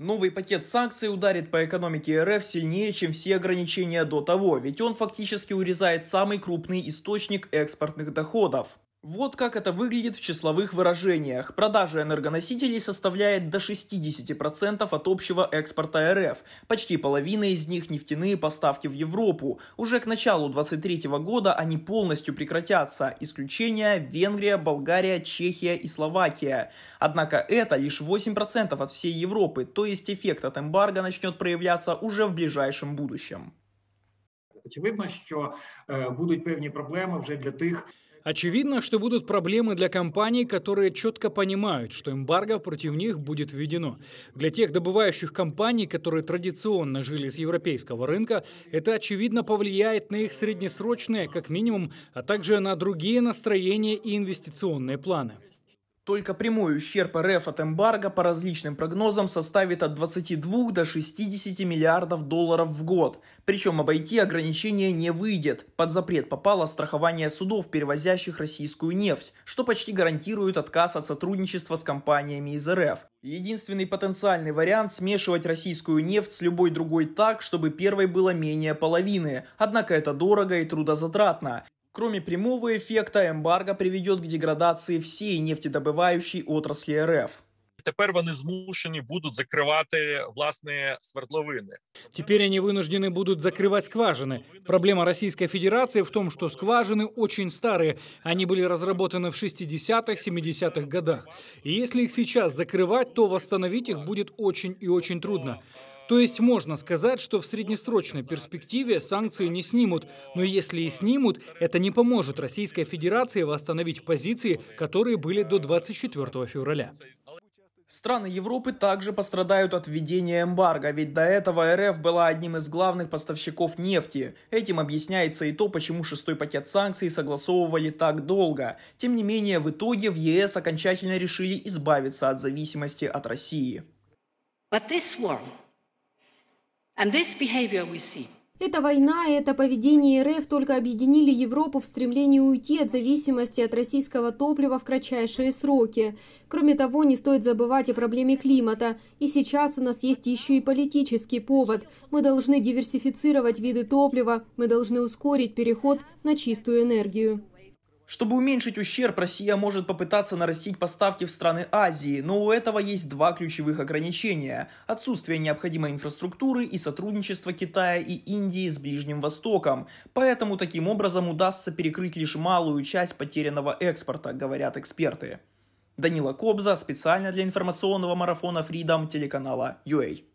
Новый пакет санкций ударит по экономике РФ сильнее, чем все ограничения до того, ведь он фактически урезает самый крупный источник экспортных доходов. Вот как это выглядит в числовых выражениях. Продажа энергоносителей составляет до 60% от общего экспорта РФ. Почти половина из них нефтяные поставки в Европу. Уже к началу 2023 года они полностью прекратятся. Исключения Венгрия, Болгария, Чехия и Словакия. Однако это лишь 8% от всей Европы, то есть эффект от эмбарго начнет проявляться уже в ближайшем будущем. Очевидно, что э, будут певні проблемы уже для тех. Очевидно, что будут проблемы для компаний, которые четко понимают, что эмбарго против них будет введено. Для тех добывающих компаний, которые традиционно жили с европейского рынка, это очевидно повлияет на их среднесрочные, как минимум, а также на другие настроения и инвестиционные планы. Только прямой ущерб РФ от эмбарго по различным прогнозам составит от 22 до 60 миллиардов долларов в год. Причем обойти ограничения не выйдет. Под запрет попало страхование судов, перевозящих российскую нефть, что почти гарантирует отказ от сотрудничества с компаниями из РФ. Единственный потенциальный вариант – смешивать российскую нефть с любой другой так, чтобы первой было менее половины. Однако это дорого и трудозатратно. Кроме прямого эффекта, эмбарго приведет к деградации всей нефтедобывающей отрасли РФ. Теперь они змушені будут закрывать власне свердловини. Теперь они вынуждены будут закрывать скважины. Проблема Российской Федерации в том, что скважины очень старые. Они были разработаны в 60-х, 70-х годах. И если их сейчас закрывать, то восстановить их будет очень и очень трудно. То есть можно сказать, что в среднесрочной перспективе санкции не снимут, но если и снимут, это не поможет Российской Федерации восстановить позиции, которые были до 24 февраля. Страны Европы также пострадают от введения эмбарго, ведь до этого РФ была одним из главных поставщиков нефти. Этим объясняется и то, почему шестой пакет санкций согласовывали так долго. Тем не менее, в итоге в ЕС окончательно решили избавиться от зависимости от России. But this war And this behavior we see. Эта война и это поведение РФ только объединили Европу в стремлении уйти от зависимости от российского топлива в кратчайшие сроки. Кроме того, не стоит забывать о проблеме климата. И сейчас у нас есть еще и политический повод. Мы должны диверсифицировать виды топлива, мы должны ускорить переход на чистую энергию. Чтобы уменьшить ущерб, Россия может попытаться нарастить поставки в страны Азии, но у этого есть два ключевых ограничения – отсутствие необходимой инфраструктуры и сотрудничество Китая и Индии с Ближним Востоком. Поэтому таким образом удастся перекрыть лишь малую часть потерянного экспорта, говорят эксперты. Данила Кобза специально для информационного марафона Freedom телеканала UA.